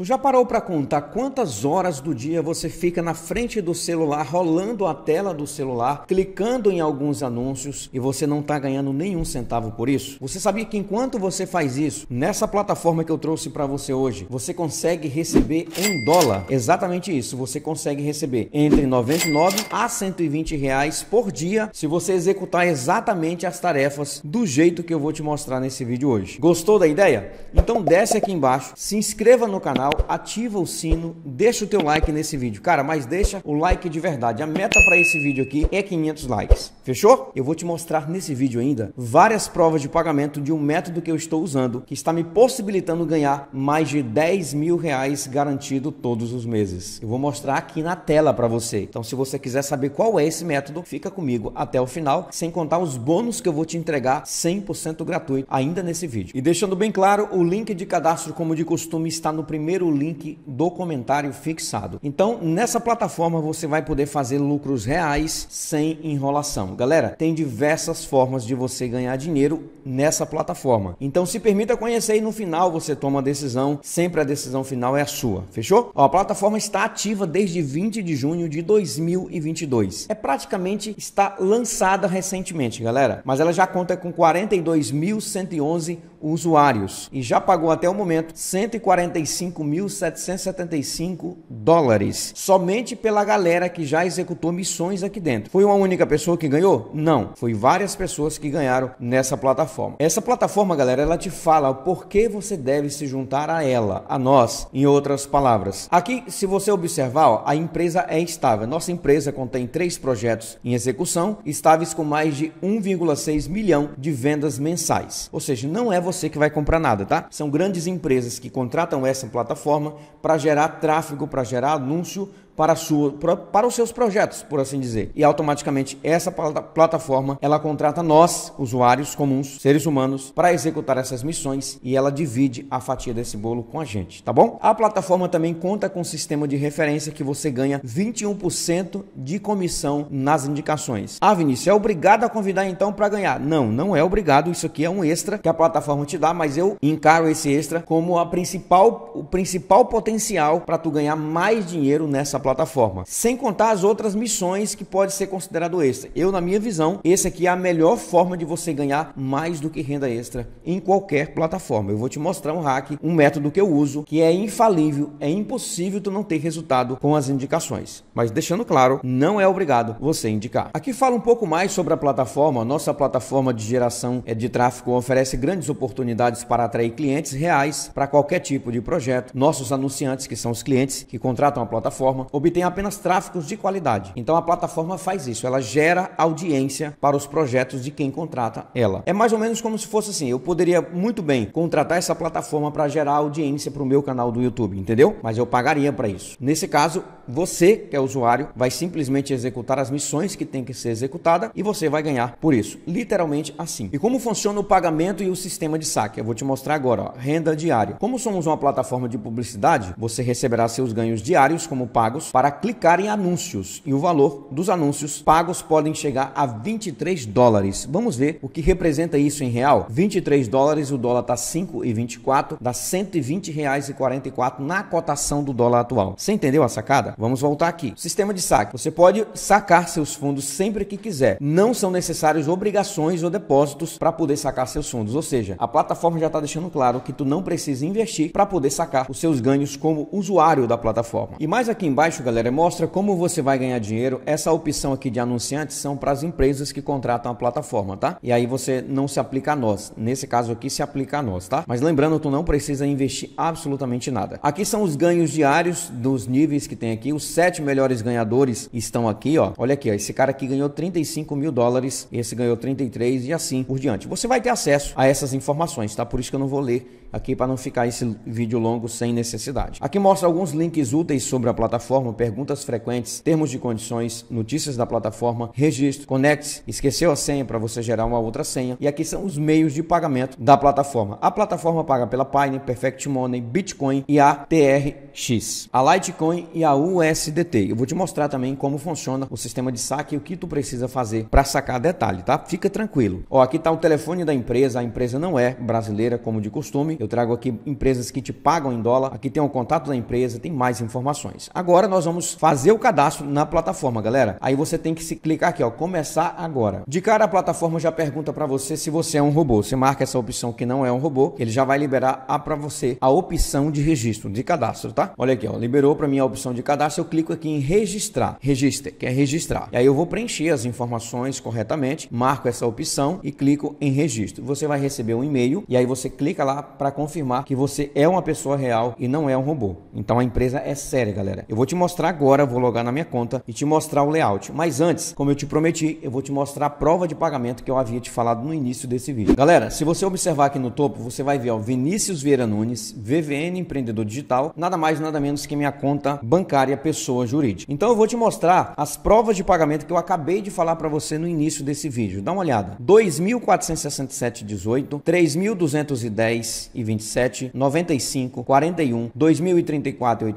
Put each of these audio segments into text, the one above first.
Tu já parou para contar quantas horas do dia você fica na frente do celular, rolando a tela do celular, clicando em alguns anúncios e você não está ganhando nenhum centavo por isso? Você sabia que enquanto você faz isso, nessa plataforma que eu trouxe para você hoje, você consegue receber em dólar? Exatamente isso, você consegue receber entre 99 a 120 reais por dia se você executar exatamente as tarefas do jeito que eu vou te mostrar nesse vídeo hoje. Gostou da ideia? Então desce aqui embaixo, se inscreva no canal canal, ativa o sino, deixa o teu like nesse vídeo. Cara, mas deixa o like de verdade. A meta para esse vídeo aqui é 500 likes. Fechou? Eu vou te mostrar nesse vídeo ainda várias provas de pagamento de um método que eu estou usando que está me possibilitando ganhar mais de 10 mil reais garantido todos os meses. Eu vou mostrar aqui na tela para você. Então, se você quiser saber qual é esse método, fica comigo até o final, sem contar os bônus que eu vou te entregar 100% gratuito ainda nesse vídeo. E deixando bem claro, o link de cadastro, como de costume, está no primeiro ter o link do comentário fixado. Então, nessa plataforma você vai poder fazer lucros reais sem enrolação. Galera, tem diversas formas de você ganhar dinheiro nessa plataforma. Então, se permita conhecer e no final você toma a decisão. Sempre a decisão final é a sua. Fechou? Ó, a plataforma está ativa desde 20 de junho de 2022. É praticamente está lançada recentemente, galera, mas ela já conta com 42.111 usuários e já pagou até o momento 145.775 dólares somente pela galera que já executou missões aqui dentro. Foi uma única pessoa que ganhou? Não, foi várias pessoas que ganharam nessa plataforma. Essa plataforma, galera, ela te fala o porquê você deve se juntar a ela, a nós, em outras palavras. Aqui, se você observar, ó, a empresa é estável. Nossa empresa contém três projetos em execução, estáveis com mais de 1,6 milhão de vendas mensais. Ou seja, não é você você que vai comprar nada, tá? São grandes empresas que contratam essa plataforma para gerar tráfego, para gerar anúncio para, sua, para, para os seus projetos, por assim dizer. E automaticamente essa plataforma ela contrata nós, usuários comuns, seres humanos, para executar essas missões e ela divide a fatia desse bolo com a gente, tá bom? A plataforma também conta com um sistema de referência que você ganha 21% de comissão nas indicações. Ah, Vinícius, é obrigado a convidar então para ganhar? Não, não é obrigado. Isso aqui é um extra que a plataforma te dá, mas eu encaro esse extra como a principal, o principal potencial para tu ganhar mais dinheiro nessa plataforma plataforma. Sem contar as outras missões que pode ser considerado extra. Eu, na minha visão, esse aqui é a melhor forma de você ganhar mais do que renda extra em qualquer plataforma. Eu vou te mostrar um hack, um método que eu uso, que é infalível, é impossível tu não ter resultado com as indicações. Mas deixando claro, não é obrigado você indicar. Aqui fala um pouco mais sobre a plataforma. Nossa plataforma de geração é, de tráfego oferece grandes oportunidades para atrair clientes reais para qualquer tipo de projeto. Nossos anunciantes, que são os clientes que contratam a plataforma, obtém apenas tráficos de qualidade. Então a plataforma faz isso, ela gera audiência para os projetos de quem contrata ela. É mais ou menos como se fosse assim, eu poderia muito bem contratar essa plataforma para gerar audiência para o meu canal do YouTube, entendeu? Mas eu pagaria para isso. Nesse caso, você, que é usuário, vai simplesmente executar as missões que tem que ser executada e você vai ganhar por isso, literalmente assim. E como funciona o pagamento e o sistema de saque? Eu vou te mostrar agora, ó. renda diária. Como somos uma plataforma de publicidade, você receberá seus ganhos diários como pagos pagos para clicar em anúncios e o valor dos anúncios pagos podem chegar a 23 dólares. Vamos ver o que representa isso em real. 23 dólares, o dólar está 5,24, dá 120 reais e 44 na cotação do dólar atual. Você entendeu a sacada? Vamos voltar aqui. Sistema de saque. Você pode sacar seus fundos sempre que quiser. Não são necessários obrigações ou depósitos para poder sacar seus fundos. Ou seja, a plataforma já está deixando claro que tu não precisa investir para poder sacar os seus ganhos como usuário da plataforma. E mais aqui embaixo abaixo, galera, mostra como você vai ganhar dinheiro. Essa opção aqui de anunciantes são para as empresas que contratam a plataforma, tá? E aí você não se aplica a nós. Nesse caso aqui se aplica a nós, tá? Mas lembrando, tu não precisa investir absolutamente nada. Aqui são os ganhos diários dos níveis que tem aqui. Os sete melhores ganhadores estão aqui, ó. Olha aqui, ó. Esse cara aqui ganhou 35 mil dólares, esse ganhou 33 e assim por diante. Você vai ter acesso a essas informações, tá? Por isso que eu não vou ler aqui para não ficar esse vídeo longo sem necessidade. Aqui mostra alguns links úteis sobre a plataforma plataforma, perguntas frequentes, termos de condições, notícias da plataforma, registro, conecte-se, esqueceu a senha para você gerar uma outra senha. E aqui são os meios de pagamento da plataforma. A plataforma paga pela Pine, Perfect Money, Bitcoin e ATRX, a Litecoin e a USDT. Eu vou te mostrar também como funciona o sistema de saque e o que tu precisa fazer para sacar detalhe, tá? Fica tranquilo. Ó, aqui tá o telefone da empresa. A empresa não é brasileira como de costume. Eu trago aqui empresas que te pagam em dólar. Aqui tem o contato da empresa, tem mais informações. Agora nós vamos fazer o cadastro na plataforma, galera. Aí você tem que se clicar aqui, ó, começar agora. De cara a plataforma já pergunta para você se você é um robô. Você marca essa opção que não é um robô, ele já vai liberar a para você a opção de registro, de cadastro, tá? Olha aqui, ó, liberou para mim a opção de cadastro, eu clico aqui em registrar, register, que é registrar. E aí eu vou preencher as informações corretamente, marco essa opção e clico em registro. Você vai receber um e-mail e aí você clica lá para confirmar que você é uma pessoa real e não é um robô. Então a empresa é séria, galera. Eu vou te mostrar agora, vou logar na minha conta e te mostrar o layout. Mas antes, como eu te prometi, eu vou te mostrar a prova de pagamento que eu havia te falado no início desse vídeo. Galera, se você observar aqui no topo, você vai ver o Vinícius Vieira Nunes, VVN Empreendedor Digital, nada mais nada menos que minha conta bancária pessoa jurídica. Então eu vou te mostrar as provas de pagamento que eu acabei de falar para você no início desse vídeo. Dá uma olhada. 2.467,18, 3.210,27, e 27, 95, 41, 2.034 e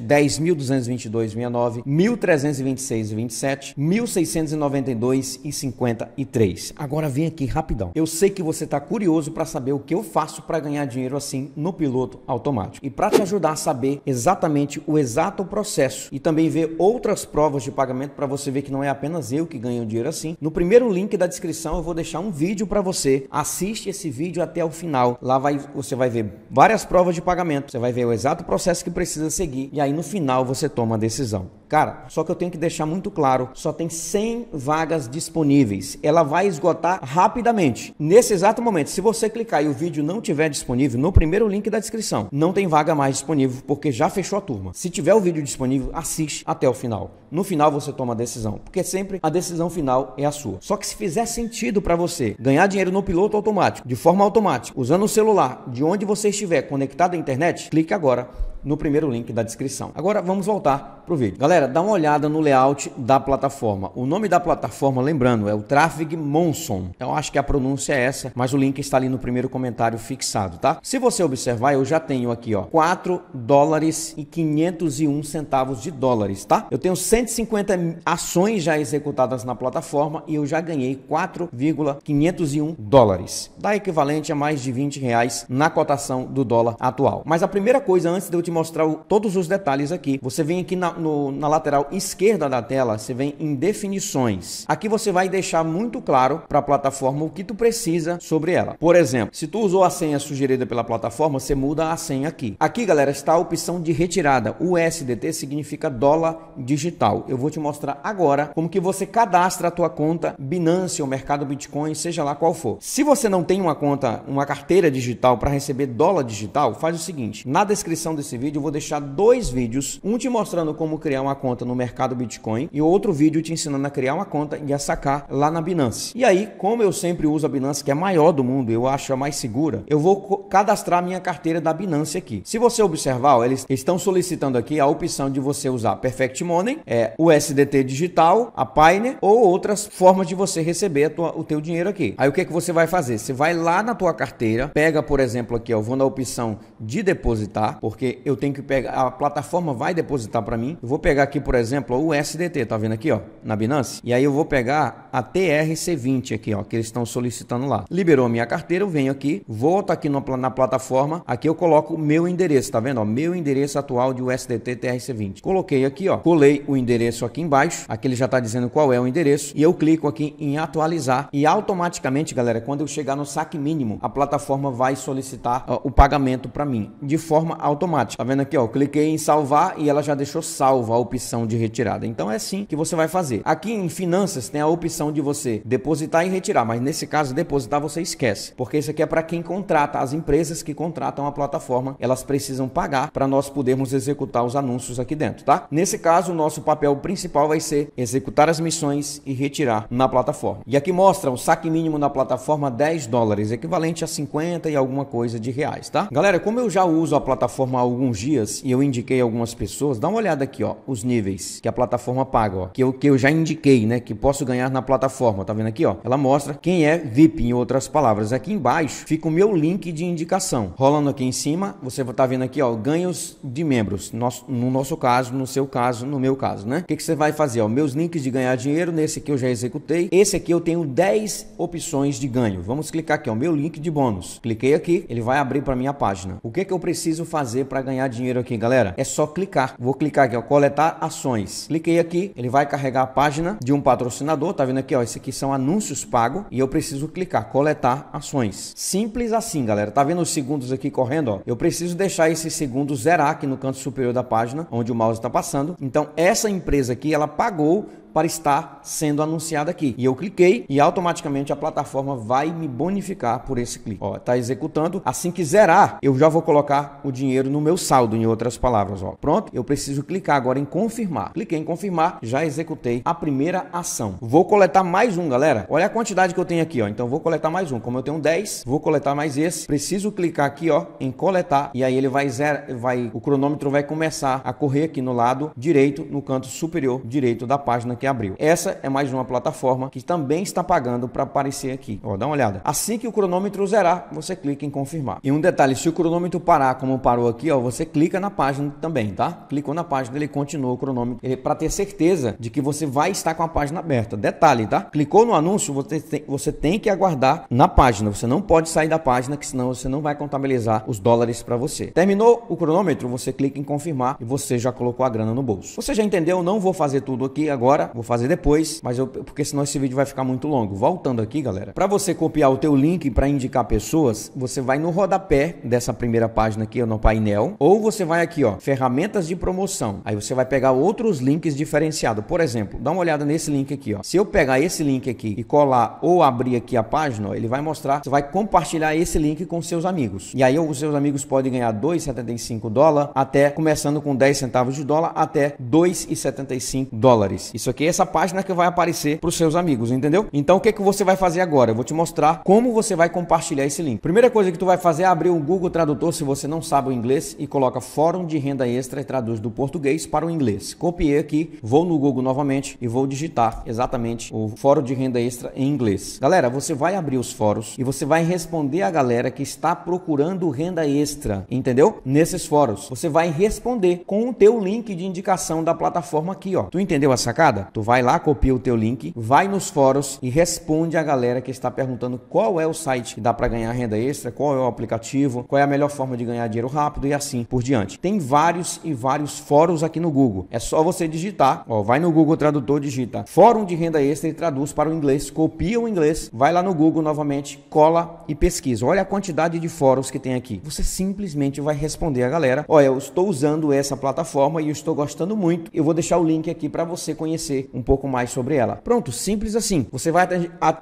10.200 1.322, 1.326.27, 1.692 e 53. Agora vem aqui rapidão. Eu sei que você está curioso para saber o que eu faço para ganhar dinheiro assim no piloto automático. E para te ajudar a saber exatamente o exato processo e também ver outras provas de pagamento para você ver que não é apenas eu que ganho dinheiro assim, no primeiro link da descrição eu vou deixar um vídeo para você. Assiste esse vídeo até o final. Lá vai, você vai ver várias provas de pagamento, você vai ver o exato processo que precisa seguir e aí no final você você toma a decisão. Cara, só que eu tenho que deixar muito claro, só tem 100 vagas disponíveis. Ela vai esgotar rapidamente. Nesse exato momento, se você clicar e o vídeo não tiver disponível no primeiro link da descrição, não tem vaga mais disponível porque já fechou a turma. Se tiver o vídeo disponível, assiste até o final. No final você toma a decisão, porque sempre a decisão final é a sua. Só que se fizer sentido para você ganhar dinheiro no piloto automático, de forma automática, usando o celular, de onde você estiver conectado à internet, clique agora no primeiro link da descrição. Agora vamos voltar para o vídeo. Galera, dá uma olhada no layout da plataforma. O nome da plataforma, lembrando, é o Traffic Monson. Então acho que a pronúncia é essa, mas o link está ali no primeiro comentário fixado, tá? Se você observar, eu já tenho aqui, ó, 4 dólares e 501 centavos de dólares, tá? Eu tenho 150 ações já executadas na plataforma e eu já ganhei 4,501 dólares. Dá equivalente a mais de 20 reais na cotação do dólar atual. Mas a primeira coisa, antes de eu te mostrar o, todos os detalhes aqui. Você vem aqui na, no, na lateral esquerda da tela, você vem em definições. Aqui você vai deixar muito claro para a plataforma o que tu precisa sobre ela. Por exemplo, se tu usou a senha sugerida pela plataforma, você muda a senha aqui. Aqui, galera, está a opção de retirada. O SDT significa dólar digital. Eu vou te mostrar agora como que você cadastra a tua conta Binance ou Mercado Bitcoin, seja lá qual for. Se você não tem uma conta, uma carteira digital para receber dólar digital, faz o seguinte: na descrição desse vídeo, eu vou deixar dois vídeos, um te mostrando como criar uma conta no mercado Bitcoin e outro vídeo te ensinando a criar uma conta e a sacar lá na Binance. E aí, como eu sempre uso a Binance, que é a maior do mundo, eu acho a mais segura, eu vou cadastrar minha carteira da Binance aqui. Se você observar, eles estão solicitando aqui a opção de você usar Perfect Money, é, o SDT digital, a Paine ou outras formas de você receber tua, o teu dinheiro aqui. Aí o que, é que você vai fazer? Você vai lá na tua carteira, pega, por exemplo, aqui, ó, eu vou na opção de depositar, porque eu tenho que pegar, a plataforma vai depositar para mim. Eu vou pegar aqui, por exemplo, o SDT, tá vendo aqui, ó, na Binance? E aí eu vou pegar a TRC20 aqui, ó, que eles estão solicitando lá. Liberou a minha carteira, eu venho aqui, volto aqui no, na plataforma, aqui eu coloco o meu endereço, tá vendo, ó, meu endereço atual de USDT TRC20. Coloquei aqui, ó, colei o endereço aqui embaixo, aqui ele já tá dizendo qual é o endereço, e eu clico aqui em atualizar e automaticamente, galera, quando eu chegar no saque mínimo, a plataforma vai solicitar ó, o pagamento para mim de forma automática. Tá vendo aqui, ó? Cliquei em salvar e ela já deixou salva a opção de retirada. Então é assim que você vai fazer. Aqui em finanças tem a opção de você depositar e retirar, mas nesse caso depositar você esquece, porque isso aqui é para quem contrata, as empresas que contratam a plataforma, elas precisam pagar para nós podermos executar os anúncios aqui dentro, tá? Nesse caso, o nosso papel principal vai ser executar as missões e retirar na plataforma. E aqui mostra o saque mínimo na plataforma 10 dólares, equivalente a 50 e alguma coisa de reais, tá? Galera, como eu já uso a plataforma há algum alguns dias e eu indiquei algumas pessoas, dá uma olhada aqui, ó, os níveis que a plataforma paga, ó, que eu, que eu já indiquei, né, que posso ganhar na plataforma, tá vendo aqui, ó? Ela mostra quem é VIP, em outras palavras. Aqui embaixo fica o meu link de indicação. Rolando aqui em cima, você vai tá vendo aqui, ó, ganhos de membros, nosso, no nosso caso, no seu caso, no meu caso, né? O que, que você vai fazer, ó? Meus links de ganhar dinheiro, nesse aqui eu já executei. Esse aqui eu tenho 10 opções de ganho. Vamos clicar aqui, ó, meu link de bônus. Cliquei aqui, ele vai abrir para minha página. O que que eu preciso fazer para ganhar ganhar dinheiro aqui, galera, é só clicar. Vou clicar aqui, ó, coletar ações. Cliquei aqui, ele vai carregar a página de um patrocinador, tá vendo aqui, ó, esse aqui são anúncios pagos e eu preciso clicar, coletar ações. Simples assim, galera. Tá vendo os segundos aqui correndo, ó? Eu preciso deixar esses segundos zerar aqui no canto superior da página, onde o mouse está passando. Então, essa empresa aqui, ela pagou para estar sendo anunciado aqui. E eu cliquei e automaticamente a plataforma vai me bonificar por esse clique. Ó, tá executando. Assim que zerar, eu já vou colocar o dinheiro no meu saldo, em outras palavras, ó. Pronto, eu preciso clicar agora em confirmar. Cliquei em confirmar, já executei a primeira ação. Vou coletar mais um, galera. Olha a quantidade que eu tenho aqui, ó. Então vou coletar mais um. Como eu tenho 10, vou coletar mais esse. Preciso clicar aqui, ó, em coletar e aí ele vai zerar, vai o cronômetro vai começar a correr aqui no lado direito, no canto superior direito da página que abriu. Essa é mais uma plataforma que também está pagando para aparecer aqui. Ó, dá uma olhada. Assim que o cronômetro zerar, você clica em confirmar. E um detalhe, se o cronômetro parar como parou aqui, ó, você clica na página também, tá? Clicou na página, ele continua o cronômetro para ter certeza de que você vai estar com a página aberta. Detalhe, tá? Clicou no anúncio, você tem, você tem que aguardar na página. Você não pode sair da página, que senão você não vai contabilizar os dólares para você. Terminou o cronômetro, você clica em confirmar e você já colocou a grana no bolso. Você já entendeu? Não vou fazer tudo aqui agora vou fazer depois, mas eu porque senão esse vídeo vai ficar muito longo. Voltando aqui, galera, para você copiar o teu link para indicar pessoas, você vai no rodapé dessa primeira página aqui, no painel, ou você vai aqui, ó, ferramentas de promoção. Aí você vai pegar outros links diferenciados. Por exemplo, dá uma olhada nesse link aqui, ó. Se eu pegar esse link aqui e colar ou abrir aqui a página, ó, ele vai mostrar, você vai compartilhar esse link com seus amigos. E aí os seus amigos podem ganhar 2,75 dólares até começando com 10 centavos de dólar até 2,75 dólares. Isso aqui aqui é essa página que vai aparecer para os seus amigos, entendeu? Então o que, que você vai fazer agora? Eu vou te mostrar como você vai compartilhar esse link. Primeira coisa que tu vai fazer é abrir o Google Tradutor se você não sabe o inglês e coloca Fórum de Renda Extra e traduz do português para o inglês. Copiei aqui, vou no Google novamente e vou digitar exatamente o Fórum de Renda Extra em inglês. Galera, você vai abrir os fóruns e você vai responder a galera que está procurando renda extra, entendeu? Nesses fóruns, você vai responder com o teu link de indicação da plataforma aqui, ó. Tu entendeu a sacada? Tu vai lá, copia o teu link, vai nos fóruns e responde a galera que está perguntando qual é o site que dá para ganhar renda extra, qual é o aplicativo, qual é a melhor forma de ganhar dinheiro rápido e assim por diante. Tem vários e vários fóruns aqui no Google. É só você digitar, ó, vai no Google Tradutor, digita Fórum de Renda Extra e traduz para o inglês, copia o inglês, vai lá no Google novamente, cola e pesquisa. Olha a quantidade de fóruns que tem aqui. Você simplesmente vai responder a galera: "Olha, eu estou usando essa plataforma e eu estou gostando muito. Eu vou deixar o link aqui para você conhecer conhecer um pouco mais sobre ela. Pronto, simples assim. Você vai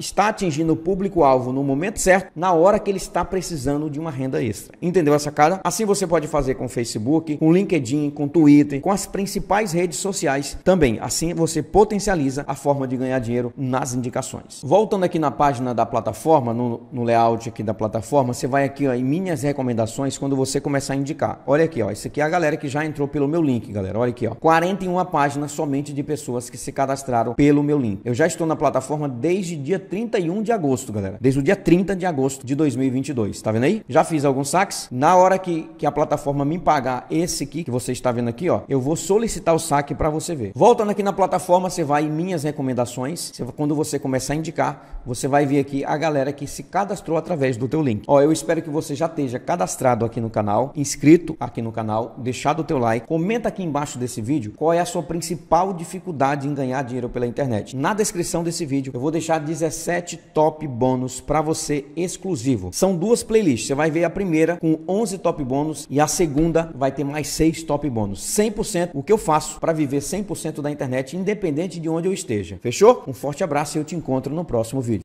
estar atingindo o público-alvo no momento certo, na hora que ele está precisando de uma renda extra. Entendeu essa cara? Assim você pode fazer com Facebook, com LinkedIn, com Twitter, com as principais redes sociais também. Assim você potencializa a forma de ganhar dinheiro nas indicações. Voltando aqui na página da plataforma, no, no layout aqui da plataforma, você vai aqui ó, em minhas recomendações quando você começar a indicar. Olha aqui, ó, isso aqui é a galera que já entrou pelo meu link, galera. Olha aqui, ó, 41 páginas somente de pessoas que se cadastraram pelo meu link. Eu já estou na plataforma desde dia 31 de agosto, galera. Desde o dia 30 de agosto de 2022. Tá vendo aí? Já fiz alguns saques. Na hora que, que a plataforma me pagar esse aqui, que você está vendo aqui, ó, eu vou solicitar o saque para você ver. Voltando aqui na plataforma, você vai em minhas recomendações. Você, quando você começar a indicar, você vai ver aqui a galera que se cadastrou através do teu link. Ó, eu espero que você já esteja cadastrado aqui no canal, inscrito aqui no canal, deixado o teu like, comenta aqui embaixo desse vídeo qual é a sua principal dificuldade em ganhar dinheiro pela internet. Na descrição desse vídeo eu vou deixar 17 top bônus para você exclusivo. São duas playlists, você vai ver a primeira com 11 top bônus e a segunda vai ter mais 6 top bônus. 100% o que eu faço para viver 100% da internet independente de onde eu esteja. Fechou? Um forte abraço e eu te encontro no próximo vídeo.